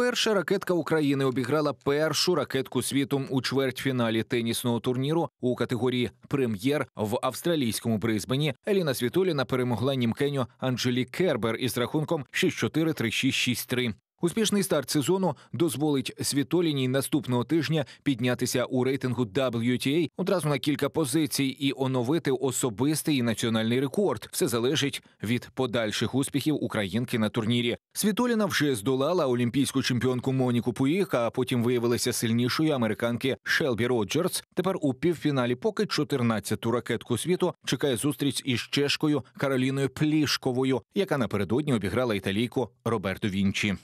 Перша ракетка України обіграла першу ракетку світу у чвертьфіналі тенісного турніру у категорії прем'єр в австралійському Брисбені. Еліна Світоліна перемогла німкеню Анджелі Кербер із рахунком 6-4, 3-6, 6-3. Успішний старт сезону дозволить Світоліній наступного тижня піднятися у рейтингу WTA одразу на кілька позицій і оновити особистий і національний рекорд. Все залежить від подальших успіхів українки на турнірі. Світоліна вже здолала олімпійську чемпіонку Моніку Пуїх, а потім виявилася сильнішою американки Шелбі Роджерс. Тепер у півфіналі, поки 14-ту ракетку світу чекає зустріч із чешкою Кароліною Плішковою, яка напередодні обіграла італійку Роберту Вінчі.